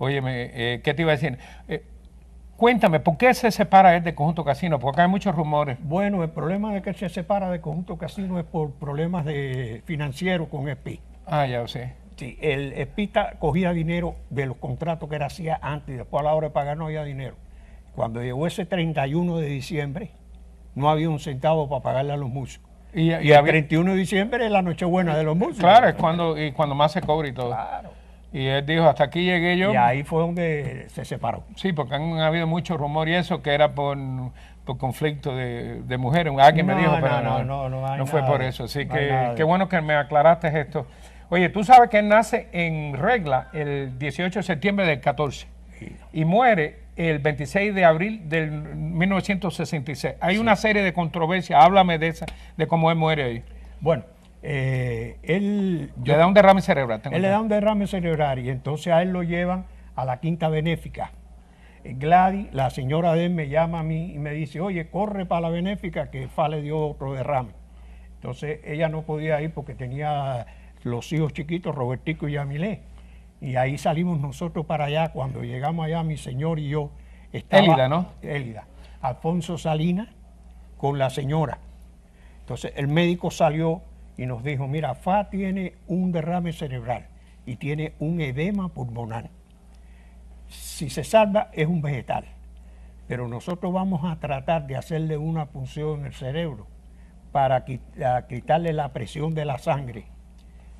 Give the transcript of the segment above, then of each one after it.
Óyeme, eh, ¿qué te iba a decir? Eh, cuéntame, ¿por qué se separa él del Conjunto Casino? Porque hay muchos rumores. Bueno, el problema de que se separa del Conjunto Casino es por problemas de financieros con ESPI. Ah, ya lo sé. Sí, el e cogía dinero de los contratos que él hacía antes y después a la hora de pagar no había dinero. Cuando llegó ese 31 de diciembre, no había un centavo para pagarle a los músicos. Y, y el 31 de diciembre es la noche buena de los músicos. Claro, es cuando, y cuando más se cobra y todo. Claro. Y él dijo, hasta aquí llegué yo. Y ahí fue donde se separó. Sí, porque han habido mucho rumor y eso, que era por, por conflicto de, mujeres. Alguien me dijo, pero no, no, no, fue por eso. Así que qué bueno que me aclaraste esto. Oye, tú sabes que él nace en regla el 18 de septiembre del 14 y muere el 26 de abril del 1966. Hay una serie de controversias. Háblame de esa, de cómo él muere ahí. Bueno, eh, él... Le da un derrame cerebral. Él le da un derrame cerebral y entonces a él lo llevan a la quinta benéfica. Eh, Gladys, la señora de él me llama a mí y me dice, oye, corre para la benéfica que Fa le dio otro derrame. Entonces ella no podía ir porque tenía los hijos chiquitos, Robertico y Yamilé. Y ahí salimos nosotros para allá. Cuando llegamos allá, mi señor y yo, estaba, ¿no? Élida. Alfonso Salinas con la señora. Entonces el médico salió y nos dijo, mira, Fa tiene un derrame cerebral y tiene un edema pulmonar. Si se salva es un vegetal, pero nosotros vamos a tratar de hacerle una punción en el cerebro para quitarle la presión de la sangre.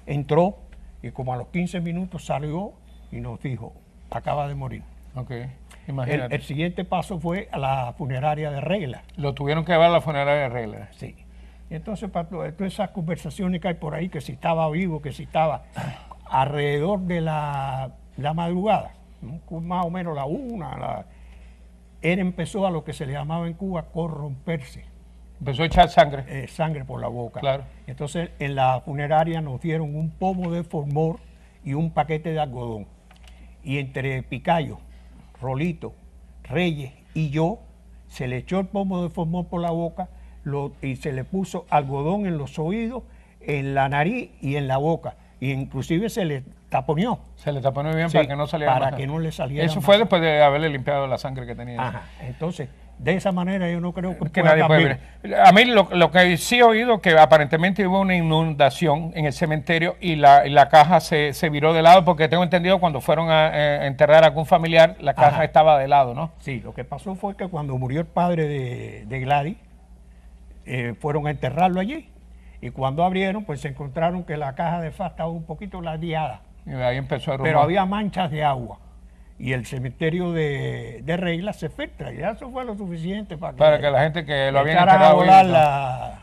Entró y como a los 15 minutos salió y nos dijo, acaba de morir. Okay. imagínate. el, siguiente paso fue a la funeraria de regla. Lo tuvieron que llevar a la funeraria de regla. Sí entonces, para todas esas conversaciones que hay por ahí, que si estaba vivo, que si estaba alrededor de la, madrugada, más o menos la una, él empezó a lo que se le llamaba en Cuba corromperse. Empezó a echar sangre. Eh, sangre por la boca. Claro. Entonces, en la funeraria nos dieron un pomo de formor y un paquete de algodón. Y entre Picayo, Rolito, Reyes y yo, se le echó el pomo de formor por la boca y se le puso algodón en los oídos, en la nariz y en la boca. Y inclusive se le taponeó. Se le taponeó bien para que no saliera Para que no le saliera Eso fue después de haberle limpiado la sangre que tenía. entonces... De esa manera yo no creo que, nadie puede ver. A mí lo, que sí he oído que aparentemente hubo una inundación en el cementerio y la, caja se, se, viró de lado porque tengo entendido cuando fueron a, eh, enterrar a algún familiar la caja estaba de lado, ¿no? Sí, lo que pasó fue que cuando murió el padre de, de Gladys, eh, fueron a enterrarlo allí. Y cuando abrieron, pues se encontraron que la caja de fasta estaba un poquito ladeada. Pero había manchas de agua. Y el cementerio de, de Regla se filtra. Y eso fue lo suficiente para que, la gente que lo había enterrado. la,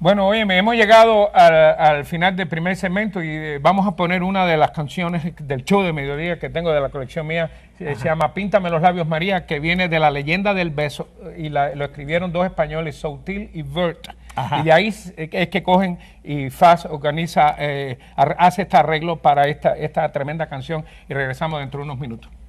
bueno, oye, hemos llegado al, final del primer segmento y eh, vamos a poner una de las canciones del show de mediodía que tengo de la colección mía. Se llama Píntame los labios, María, que viene de la leyenda del beso y lo escribieron dos españoles, Soutil y Bert. Y de ahí eh, es que cogen y Faz organiza, eh, hace este arreglo para esta, esta tremenda canción y regresamos dentro de unos minutos.